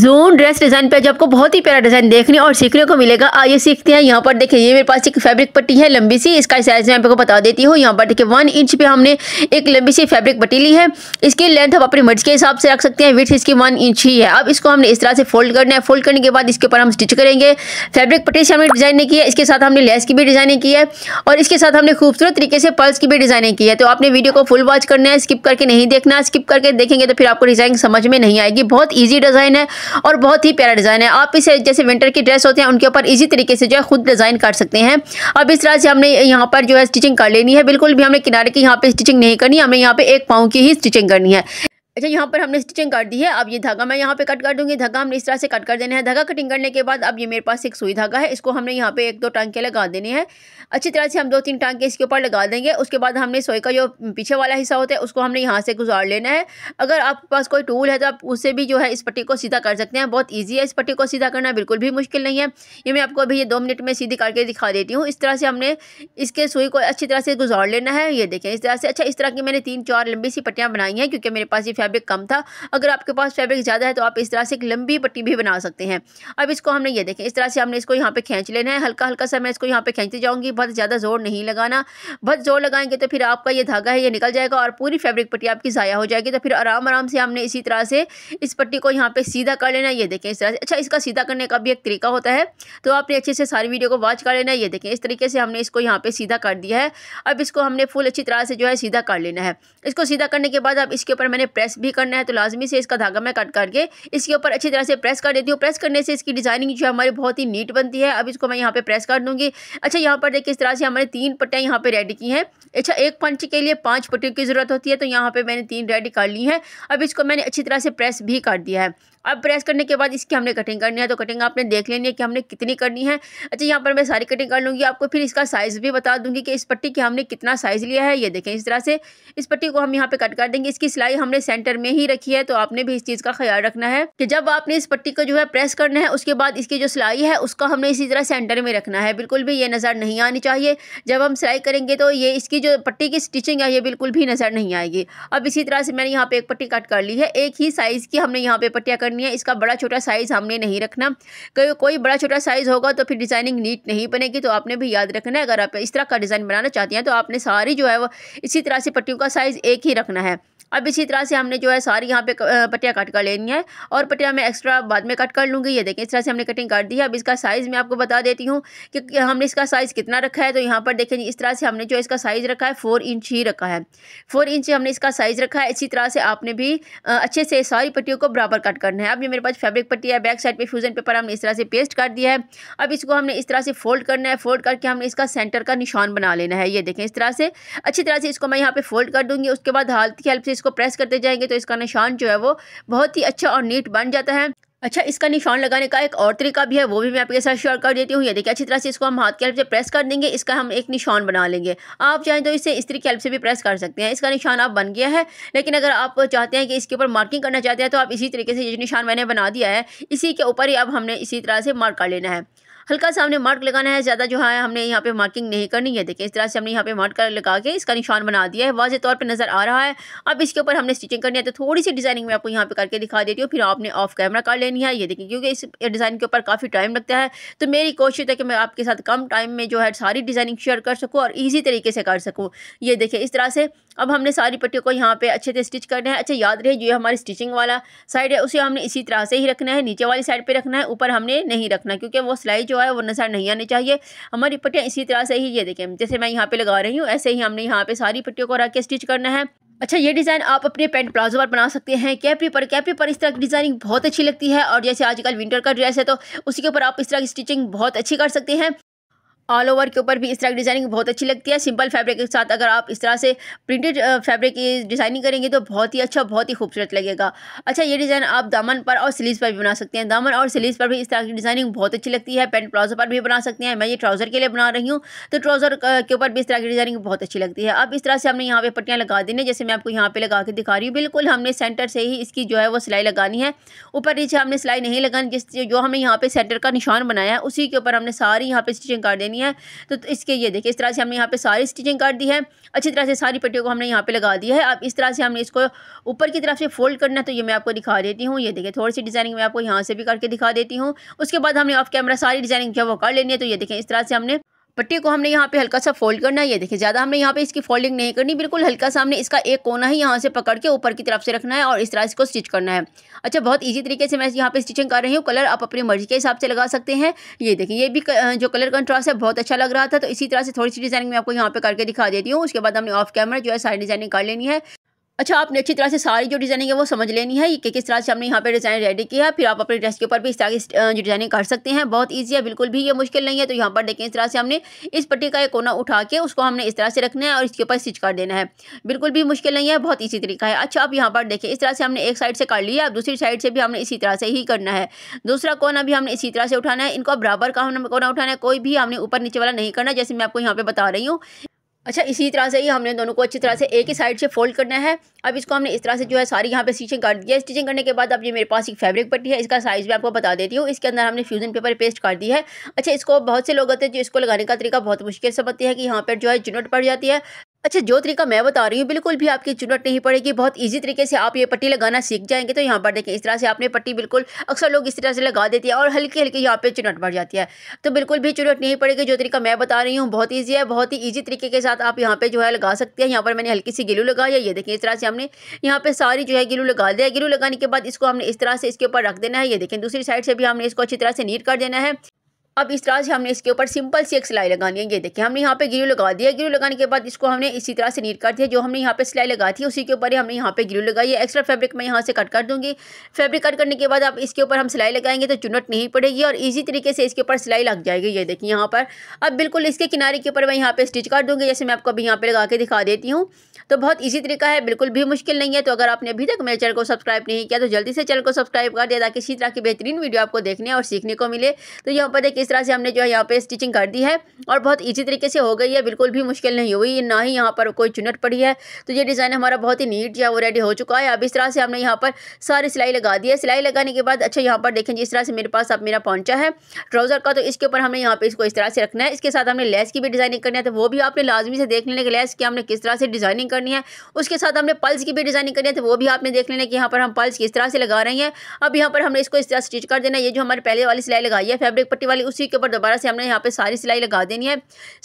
zone dress design पे जो आपको बहुत ही प्यारा डिज़ाइन देखने और सीखने को मिलेगा आइए सीखते हैं यहाँ पर देखिए ये मेरे पास एक फैब्रिक पट्टी है लंबी सी इसका साइज मैं आपको बता देती हूँ यहाँ पर देखिए वन इंच पे हमने एक लंबी सी फैब्रिक पट्टी ली है इसकी लेंथ आप अपनी मर्जी के हिसाब से रख सकते हैं विथ इसकी वन इंच ही है अब इसको हमने इस तरह से फोल्ड करना है फोल्ड करने के बाद इसके ऊपर हम स्टिच करेंगे फैब्रिक पट्टी से हमने डिजाइन की है इसके साथ हमने लेस की भी डिज़ाइनिंग की है और इसके साथ हमने खूबसूरत तरीके से पर्स की भी डिज़ाइनिंग की है तो आपने वीडियो को फुल वॉच करना है स्किप करके नहीं देखना स्किप करके देखेंगे तो फिर आपको डिज़ाइन समझ में नहीं आएगी बहुत ईजी डिज़ाइन है और बहुत ही प्यारा डिज़ाइन है आप इसे जैसे विंटर की ड्रेस होते हैं उनके ऊपर इजी तरीके से जो है खुद डिज़ाइन कर सकते हैं अब इस तरह से हमने यहाँ पर जो है स्टिचिंग कर लेनी है बिल्कुल भी हमने किनारे की यहाँ पर स्टिचिंग नहीं करनी हमें यहाँ पे एक पाँव की ही स्टिचिंग करनी है अच्छा यहाँ पर हमने स्टिचिंग कर दी है अब ये धागा मैं यहाँ पे कट कर दूंगी धागा हमने इस तरह से कट कर देना है धागा कटिंग करने के बाद अब ये मेरे पास एक सुई धागा है इसको हमने यहाँ पे एक दो टांके लगा देने हैं अच्छी तरह से हम दो तीन टांके इसके ऊपर लगा देंगे उसके बाद हमने सोई का जो पीछे वाला हिस्सा होता है उसको हमने यहाँ से गुजार लेना है अगर आपके पास कोई टूल है तो आप उससे भी जो है इस पट्टी को सीधा कर सकते हैं बहुत ईजी है इस पट्टी को सीधा करना बिल्कुल भी मुश्किल नहीं है ये मैं आपको अभी ये दो मिनट में सीधी करके दिखा देती हूँ इस तरह से हमने इसके सुई को अच्छी तरह से गुजार लेना है ये देखें इस तरह से अच्छा इस तरह की मैंने तीन चार लंबी सी पट्टियाँ बनाई हैं क्योंकि मेरे पास ये फैब्रिक कम था अगर आपके पास फैब्रिक ज़्यादा है तो आप इस तरह से एक लंबी पट्टी भी बना सकते हैं अब इसको हमने ये देखें इस तरह से हमने इसको यहाँ पे खींच लेना है हल्का हल्का सा मैं इसको यहाँ पे खींचती जाऊँगी बहुत ज़्यादा जोर नहीं लगाना बहुत जोर लगाएंगे तो फिर आपका ये धागा है ये निकल जाएगा और पूरी फैब्रिक पट्टी आपकी ज़ाया हो जाएगी तो फिर आराम आराम से हमने इसी तरह से इस पट्टी को यहाँ पर सीधा कर लेना ये देखें इस तरह से अच्छा इसका सीधा करने का भी एक तरीका होता है तो आपने अच्छे से सारी वीडियो को वॉच कर लेना ये देखें इस तरीके से हमने इसको यहाँ पर सीधा कर दिया है अब इसको हमने फुल अच्छी तरह से जो है सीधा कर लेना है इसको सीधा करने के बाद अब इसके ऊपर मैंने प्रेस प्रेस भी करना है तो लाजमी से इसका धागा मैं कट करके इसके ऊपर अच्छी तरह से प्रेस कर देती हूँ प्रेस करने से इसकी डिज़ाइनिंग जो है हमारी बहुत ही नीट बनती है अब इसको मैं यहाँ पर प्रेस कर दूँगी अच्छा यहाँ पर देखिए इस तरह से हमारे तीन पट्टियाँ यहाँ पर रेडी की हैं अच्छा एक पंच के लिए पाँच पट्टियों की ज़रूरत होती है तो यहाँ पर मैंने तीन रेडी कर ली हैं अब इसको मैंने अच्छी तरह से प्रेस भी कर दिया है अब प्रेस करने के बाद इसकी हमने कटिंग करनी है तो कटिंग आपने देख लेनी है कि हमने कितनी करनी है अच्छा यहाँ पर मैं सारी कटिंग कर लूँगी आपको फिर इसका साइज़ भी बता दूँगी कि इस पट्टी की हमने कितना साइज़ लिया है ये देखें इस तरह से इस पट्टी को हम यहाँ पर कट कर देंगे इसकी सिलाई हमने सेंटर में ही रखी है तो आपने भी इस चीज़ का ख्याल रखना है कि जब आपने इस पट्टी को जो है प्रेस करना है उसके बाद इसकी जो सिलाई है उसको हमने इसी तरह सेंटर में रखना है बिल्कुल भी ये नज़र नहीं आनी चाहिए जब हम सिलाई करेंगे तो ये इसकी जो पट्टी की स्टिचिंग है ये बिल्कुल भी नज़र नहीं आएगी अब इसी तरह से मैंने यहाँ पे एक पट्टी कट कर ली है एक ही साइज़ की हमने यहाँ पे पट्टियाँ करनी है इसका बड़ा छोटा साइज़ हमने नहीं रखना कोई कोई बड़ा छोटा साइज़ होगा तो फिर डिज़ाइनिंग नीट नहीं बनेगी तो आपने भी याद रखना है अगर आप इस तरह का डिज़ाइन बनाना चाहती हैं तो आपने सारी जो है वो इसी तरह से पट्टियों का साइज़ एक ही रखना है अब इसी तरह से हमने जो है सारी यहाँ पे पटिया कट कर लेनी है और पटिया मैं एक्स्ट्रा बाद में कट कर लूँगी ये देखें इस तरह से हमने कटिंग कर दी है अब इसका साइज़ मैं आपको बता देती हूँ कि हमने इसका साइज़ कितना रखा है तो यहाँ पर देखें इस तरह से हमने जो इसका साइज़ रखा है फोर इंच ही रखा है फोर इंच हमने इसका साइज़ रखा है इसी तरह से आपने भी अच्छे से सारी पट्टियों को बराबर कट करना है अब ये मेरे पास फैब्रिक पट्टी है बैक साइड पर फ्यूजन पेपर हमने इस तरह से पेस्ट कर दिया है अब इसको हमने इस तरह से फोल्ड करना है फोल्ड करके हमने इसका सेंटर का निशान बना लेना है ये देखें इस तरह से अच्छी तरह से इसको मैं यहाँ पे फोल्ड कर दूँगी उसके बाद हाल की हेल्प से इसको प्रेस करते जाएंगे तो इसका निशान जो है वो बहुत ही अच्छा और नीट बन जाता है अच्छा इसका निशान लगाने का एक और तरीका भी है वो भी मैं आपके साथ शेयर कर देती हूँ ये देखिए अच्छी तरह से इसको हम हाथ के हेल्प से प्रेस कर देंगे इसका हम एक निशान बना लेंगे आप चाहें तो इसे स्त्री तरीके हेल्प से भी प्रेस कर सकते हैं इसका निशान आप बन गया है लेकिन अगर आप चाहते हैं कि इसके ऊपर मार्किंग करना चाहते हैं तो आप इसी तरीके से ये निशान मैंने बना दिया है इसी के ऊपर ही अब हमने इसी तरह से मार्क कर लेना है हल्का सा हमने मार्क लगाना है ज़्यादा जो है हमने यहाँ पे मार्किंग नहीं करनी है देखिए इस तरह से हमने यहाँ पे मार्क लगा के इसका निशान बना दिया है वाजे तौर पर नज़र आ रहा है अब इसके ऊपर हमने स्टिचिंग करनी है तो थोड़ी सी डिज़ाइनिंग में आपको यहाँ पर करके दिखा देती हूँ फिर आपने ऑफ कैमरा कर लेनी है ये देखिए क्योंकि इस डिज़ाइन के ऊपर काफ़ी टाइम लगता है तो मेरी कोशिश है कि मैं आपके साथ कम टाइम में जो है सारी डिज़ाइनिंग शेयर कर सकूँ और ईजी तरीके से कर सकूँ ये देखिए इस तरह से अब हमने सारी पट्टियों को यहाँ पे अच्छे से स्टिच करना है अच्छा याद रहे जो हमारी स्टिचिंग वाला साइड है उसे हमने इसी तरह से ही रखना है नीचे वाली साइड पर रखना है ऊपर हमने नहीं रखना क्योंकि वो सिलाई जो जो है वो नज़र नहीं आनी चाहिए हमारी पट्टियाँ इसी तरह से ही ये देखें जैसे मैं यहाँ पर लगा रही हूँ ऐसे ही हमने यहाँ पर सारी पट्टियों को रख के स्टिच करना है अच्छा ये डिज़ाइन आप अपने पेंट प्लाजो पर बना सकते हैं कैपरी पर कैपरी पर इस तरह की डिज़ाइनिंग बहुत अच्छी लगती है और जैसे आजकल विंटर का ड्रेस है तो उसी के ऊपर आप इस तरह की स्टिचिंग बहुत अच्छी कर सकते हैं ऑल ओवर के ऊपर भी इस तरह की डिज़ाइनिंग बहुत अच्छी लगती है सिंपल फैब्रिक के साथ अगर आप इस तरह से प्रिंटेड फैब्रिक की डिज़ाइनिंग करेंगे तो बहुत ही अच्छा बहुत ही खूबसूरत लगेगा अच्छा ये डिज़ाइन आप दामन पर और सिलीज पर भी बना सकते हैं दामन और सिलीज पर भी इस तरह की डिज़ाइनिंग बहुत अच्छी लगती है पेंट प्लाजो पर भी बना सकते हैं मैं ये ट्राउज़र के लिए बना रही हूँ तो ट्राउज़र के ऊपर भी इस तरह की डिज़ाइनिंग बहुत अच्छी लगती है अब इस तरह से हमने यहाँ पर पट्टियाँ लगा दी है जैसे मैं आपको यहाँ पर लगा के दिखा रही हूँ बिल्कुल हमने सेंटर से ही इसकी जो है वो सिलाई लगानी है ऊपर नीचे हमने सिलाई नहीं लगानी जिस जो हमने यहाँ पर सेंटर का निशान बनाया है उसी के ऊपर हमने सारी यहाँ पर स्टिचिंग कर देनी देनी है तो, इसके ये देखिए इस तरह से हमने यहाँ पे सारी स्टिचिंग कर दी है अच्छी तरह से सारी पट्टियों को हमने यहाँ पे लगा दिया है अब इस तरह से हमने इसको ऊपर की तरफ से फोल्ड करना है तो ये मैं आपको दिखा देती हूँ ये देखिए थोड़ी सी डिज़ाइनिंग मैं आपको यहाँ से भी करके दिखा देती हूँ उसके बाद हमने ऑफ कैमरा सारी डिज़ाइनिंग जो वो कर लेनी है तो ये देखें इस तरह से हमने पट्टी को हमने यहाँ पे हल्का सा फोल्ड करना है ये देखिए ज़्यादा हमने यहाँ पे इसकी फोल्डिंग नहीं करनी बिल्कुल हल्का सा हमने इसका एक कोना ही यहाँ से पकड़ के ऊपर की तरफ से रखना है और इस तरह इसको स्टिच करना है अच्छा बहुत ईजी तरीके से मैं यहाँ पे स्टिचिंग कर रही हूँ कलर आप अपनी मर्जी के हिसाब से लगा सकते हैं ये देखिए ये भी जो कलर कंट्रास्ट है बहुत अच्छा लग रहा था तो इसी तरह से थोड़ी सी डिजाइनिंग मैं आपको यहाँ पर करके दिखा देती हूँ उसके बाद हमने ऑफ कैमरा जो है सारी डिजाइनिंग कर लेनी है अच्छा आपने अच्छी तरह से सारी जो डिज़ाइनिंग है वो समझ लेनी है कि किस तरह से हमने यहाँ पे डिज़ाइन रेडी किया है फिर आप अपने ड्रेस के ऊपर भी इस तरह की जो डिज़ाइनिंग कर सकते हैं बहुत ईजी है बिल्कुल भी ये मुश्किल नहीं है तो यहाँ पर देखें इस तरह से हमने इस पट्टी का एक कोना उठा के उसको हमने इस तरह से रखना है और इसके ऊपर स्टिच कर देना है बिल्कुल भी मुश्किल नहीं है बहुत ईजी तरीका है अच्छा आप यहाँ पर देखें इस तरह से हमने एक साइड से कर लिया अब दूसरी साइड से भी हमने इसी तरह से ही करना है दूसरा कोना भी हमने इसी तरह से उठाना है इनको बराबर का हमने कोना उठाना है कोई भी हमने ऊपर नीचे वाला नहीं करना जैसे मैं आपको यहाँ पर बता रही हूँ अच्छा इसी तरह से ही हमने दोनों को अच्छी तरह से एक ही साइड से फोल्ड करना है अब इसको हमने इस तरह से जो है सारी यहाँ पे स्टिचिंग कर दी है स्टिचिंग करने के बाद अब ये मेरे पास एक फैब्रिक पट्टी है इसका साइज़ भी आपको बता देती हूँ इसके अंदर हमने फ्यूजन पेपर पेस्ट कर दी है अच्छा इसको बहुत से लोग होते हैं जो इसको लगाने का तरीका बहुत मुश्किल समझते हैं कि यहाँ पर जो है जुनट पड़ जाती है अच्छा जो तरीका मैं बता रही हूँ बिल्कुल भी आपकी जरूरत नहीं पड़ेगी बहुत इजी तरीके से आप ये पट्टी लगाना सीख जाएंगे तो यहाँ पर देखें इस तरह से आपने पट्टी बिल्कुल अक्सर लोग इस तरह से लगा देते हैं और हल्की हल्की यहाँ पे चुनट बढ़ जाती है तो बिल्कुल भी चुनट नहीं पड़ेगी जो तरीका मैं बता रही हूँ बहुत ईजी है बहुत ही ईजी तरीके के साथ आप यहाँ पर जो है लगा सकते हैं यहाँ पर मैंने हल्की सी गिलू लगाया ये देखें इस तरह से हमने यहाँ पर सारी जो है गिलू लगा दिया गिलू लगाने के बाद इसको हमने इस तरह से इसके ऊपर रख देना है ये देखें दूसरी साइड से भी हमने इसको अच्छी तरह से नीट कर देना है अब इस तरह से हमने इसके ऊपर सिंपल सी एक सिलाई लगानी है ये देखिए हमने यहाँ पे गिरू लगा दिया गिरू लगाने के बाद इसको हमने इसी तरह से नीट कर दिया जो हमने यहाँ पे सिलाई लगा थी उसी के ऊपर हमने यहाँ पे गिरू लगाई है एक्स्ट्रा फैब्रिक मैं यहाँ से कट कर दूँगी फैब्रिक कट करने के बाद अब इसके ऊपर हम सिलाई लगाएंगे तो चुनट नहीं पड़ेगी और ईजी तरीके से इसके ऊपर सिलाई लग जाएगी ये देखिए यहाँ पर अब बिल्कुल इसके किनारे के ऊपर मैं यहाँ पर स्टिच कर दूँगी जैसे मैं आपको अभी यहाँ पर लगा के दिखा देती हूँ तो बहुत ईजी तरीका है बिल्कुल भी मुश्किल नहीं है तो अगर आपने अभी तक मेरे चैनल को सब्सक्राइब नहीं किया तो जल्दी से चैनल को सब्सक्राइब कर दिया ताकि इसी तरह की बेहतरीन वीडियो आपको देखने और सीखने को मिले तो यहाँ पर देखिए इस तरह से हमने जो है यहाँ पे स्टिचिंग कर दी है और बहुत ईजी तरीके से हो गई है बिल्कुल भी मुश्किल नहीं हुई ना ही यहाँ पर कोई चुनट पड़ी है तो ये डिज़ाइन हमारा बहुत ही नीट जो है वो रेडी हो चुका है अब इस तरह से हमने यहाँ पर सारी सिलाई लगा दी है सिलाई लगाने के बाद अच्छा यहाँ पर देखें जिस तरह से मेरे पास अब मेरा पहुँचा है ट्राउज़र का तो इसके ऊपर हमें यहाँ पर इसको इस तरह से रखना है इसके साथ हमने लेस की भी डिज़ाइनिंग करनी है तो वो भी आपने लाजमी से देख लेने के लेस की हमने किस तरह से डिज़ाइनिंग करनी है उसके साथ हमने पल्स की भी डिज़ाइनिंग करनी है तो वो भी आपने देख लेना कि यहाँ पर हम पल्स किस तरह से लगा रहे हैं अब यहाँ पर हमने इसको इस तरह स्टिच कर देना ये जो हमारे पहले वाली सिलाई लगाई है फैब्रिक पट्टी वाली उसी के ऊपर दोबारा से हमने यहाँ पे सारी सिलाई लगा देनी है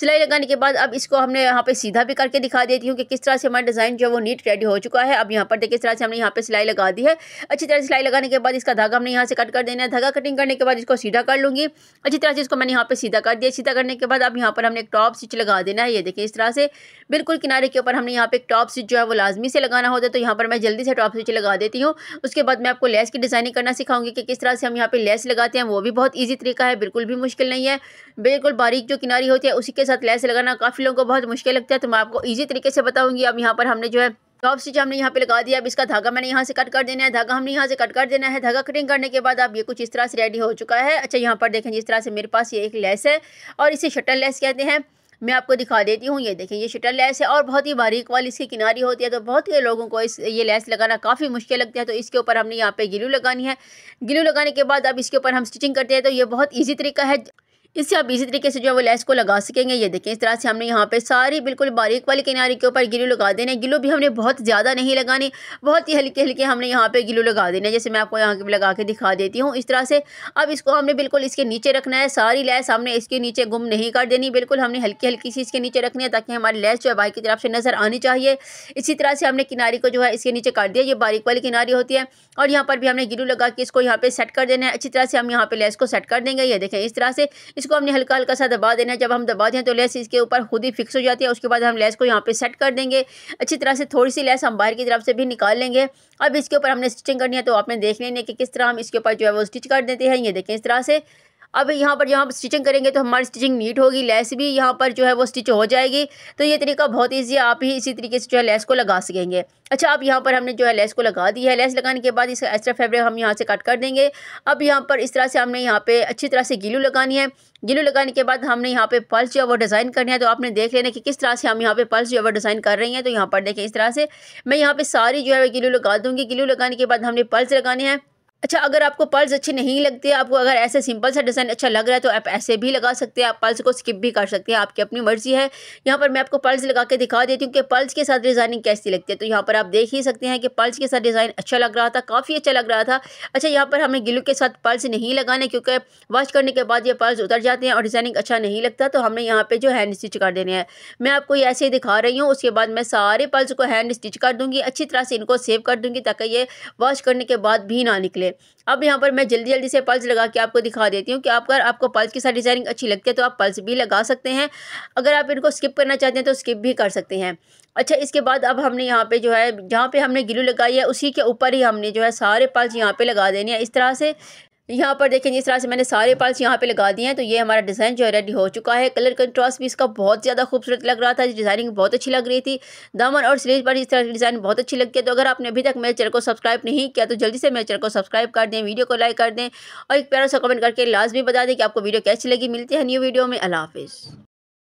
सिलाई लगाने के बाद अब इसको हमने यहाँ पे सीधा भी करके दिखा देती हूँ कि किस तरह से हमारा डिज़ाइन जो है वो नीट रेडी हो चुका है अब यहाँ पर देखिए इस तरह से हमने यहाँ पे सिलाई लगा दी है अच्छी तरह से सिलाई लगाने के बाद इसका धागा हमने यहाँ से कट कर देना है धागा कटिंग करने के बाद इसको सीधा कर लूँगी अच्छी तरह से इसको मैंने यहाँ पर सीधा कर दिया सीधा करने के बाद अब यहाँ पर हमने एक टॉप स्टिच लगा देना है ये देखिए इस तरह से बिल्कुल किनारे के ऊपर हमने यहाँ पर एक टॉप स्टिच जो है वो लाजमी से लगाना होता है तो यहाँ पर मैं जल्दी से टॉप स्टिच लगा देती हूँ उसके बाद मैं आपको लेस की डिज़ाइनिंग करना सिखाऊंगी कि किस तरह से हम यहाँ पे लेस लगाते हैं वो भी बहुत ईजी तरीका है बिल्कुल भी भी मुश्किल नहीं है बिल्कुल बारीक जो किनारी होती है उसी के साथ लेस लगाना काफ़ी लोगों को बहुत मुश्किल लगता है तो मैं आपको ईजी तरीके से बताऊँगी अब यहाँ पर हमने जो है टॉप स्टिच हमने यहाँ पे लगा दिया अब इसका धागा मैंने यहाँ से कट कर देना है धागा हमने यहाँ से कट कर देना है धागा कटिंग करने के बाद अब ये कुछ इस तरह से रेडी हो चुका है अच्छा यहाँ पर देखें जिस तरह से मेरे पास ये एक लेस है और इसे शटल लेस कहते हैं मैं आपको दिखा देती हूँ ये देखें ये शटर लैस है और बहुत ही बारीक वाली इसकी किनारी होती है तो बहुत ही लोगों को इस ये लैस लगाना काफ़ी मुश्किल लगता है तो इसके ऊपर हमने यहाँ पे गिलू लगानी है गिलू लगाने के बाद अब इसके ऊपर हम स्टिचिंग करते हैं तो ये बहुत ईजी तरीका है इससे आप इसी तरीके से जो है वो लेस को लगा सकेंगे ये देखें इस तरह से हमने यहाँ पे सारी बिल्कुल बारीक वाले किनारे के ऊपर गिलू लगा देने गिलू भी हमने बहुत ज़्यादा नहीं लगाने बहुत ही हल्के हल्के हमने यहाँ पे गिलू लगा देने जैसे मैं आपको यहाँ पर लगा के दिखा देती हूँ इस तरह से अब इसको हमने बिल्कुल इसके नीचे रखना है सारी लैस हमने इसके नीचे गुम नहीं कर देनी बिल्कुल हमने हल्की हल्की सी इसके नीचे रखनी है ताकि हमारी लैस जो है बाइक की तरफ से नज़र आनी चाहिए इसी तरह से हमने किनारी को जो है इसके नीचे काट दिया ये बारीक वाली किनारी होती है और यहाँ पर भी हमने गिलू लगा के इसको यहाँ पर सेट कर देना है अच्छी तरह से हम यहाँ पर लैस को सेट कर देंगे ये देखें इस तरह से इसको इसको हमने हल्का हल्का सा दबा देना है जब हम दबा दें तो लेस इसके ऊपर खुद ही फिक्स हो जाती है उसके बाद हम लेस को यहाँ पे सेट कर देंगे अच्छी तरह से थोड़ी सी लेस हम बाहर की तरफ से भी निकाल लेंगे अब इसके ऊपर हमने स्टिचिंग करनी है तो आपने देख लेनी है कि किस तरह हम इसके ऊपर जो है वो स्टिच कर देते हैं ये देखें इस तरह से अब यहाँ पर जहाँ स्टिचिंग करेंगे तो हमारी स्टिचिंग नीट होगी लेस भी यहाँ पर जो है वो स्टिच हो जाएगी तो ये तरीका बहुत ईजी है आप ही इसी तरीके से जो है लेस को लगा सकेंगे अच्छा अब यहाँ पर हमने जो है लेस को लगा दी है लेस लगाने के बाद इसका एक्स्ट्रा फैब्रिक हम यहाँ से कट कर देंगे अब यहाँ पर इस तरह से हमने यहाँ पे अच्छी तरह से गिलू लगानी है गिलू लगाने के बाद हमने यहाँ पे पल्स जो है वो डिज़ाइन करनी है तो आपने देख लेना कि किस तरह से हम यहाँ पे पल्स जो है वो डिज़ाइन कर रही हैं तो यहाँ पर देखें इस तरह से मैं यहाँ पर सारी जो है गिलू लगा दूँगी गिलू लगाने के बाद हमने पल्स लगानी है अच्छा अगर आपको पर्ल्स अच्छे नहीं लगते आपको अगर ऐसे सिंपल सा डिज़ाइन अच्छा लग रहा है तो आप ऐसे भी लगा सकते हैं आप पर्ल्स को स्किप भी कर सकते हैं आपकी अपनी मर्ज़ी है यहाँ पर मैं आपको पर्ल्स लगा के दिखा देती हूँ कि पर्ल्स के साथ डिज़ाइनिंग कैसी लगती है तो यहाँ पर आप देख ही सकते हैं कि पर्ल्स के साथ डिज़ाइन अच्छा लग रहा था काफ़ी अच्छा लग रहा था अच्छा यहाँ पर हमें गिलू के साथ पर्ल्स नहीं लगाने क्योंकि वॉश करने के बाद ये पर्ल्स उतर जाते हैं और डिज़ाइनिंग अच्छा नहीं लगता तो हमने यहाँ पर जो हैंड स्टिच कर देने हैं मैं आपको ये ऐसे ही दिखा रही हूँ उसके बाद मैं सारे पर्ल्स को हैंड स्टिच कर दूँगी अच्छी तरह से इनको सेव कर दूँगी ताकि ये वॉश करने के बाद भी ना निकले है अब यहाँ पर मैं जल्दी जल्दी से पल्स लगा के आपको दिखा देती हूँ कि अगर आपको पल्स के साथ डिज़ाइनिंग अच्छी लगती है तो आप पल्स भी लगा सकते हैं अगर आप इनको स्किप करना चाहते हैं तो स्किप भी कर सकते हैं अच्छा इसके बाद अब हमने यहाँ पे जो है जहाँ पे हमने गिलू लगाई है उसी के ऊपर ही हमने जो है सारे पल्स यहाँ पे लगा देने हैं इस तरह से यहाँ पर देखें जिस तरह से मैंने सारे पार्ट्स यहाँ पे लगा दिए हैं तो ये हमारा डिज़ाइन जो है रेडी हो चुका है कलर कंट्रास्ट भी इसका बहुत ज़्यादा खूबसूरत लग रहा था डिज़ाइनिंग बहुत अच्छी लग रही थी दामन और स्लीव पर इस तरह की डिज़ाइन बहुत अच्छी लगती है तो अगर आपने अभी तक मेरे चैनल को सब्सक्राइब नहीं किया तो जल्दी से मेरे चैनल को सब्सक्राइब कर दें वीडियो को लाइक कर दें और एक प्यारा सा कमेंट करके लास्ट भी बता दें कि आपको वीडियो कैसी लगी मिलती है न्यू वीडियो में अला हाफिज़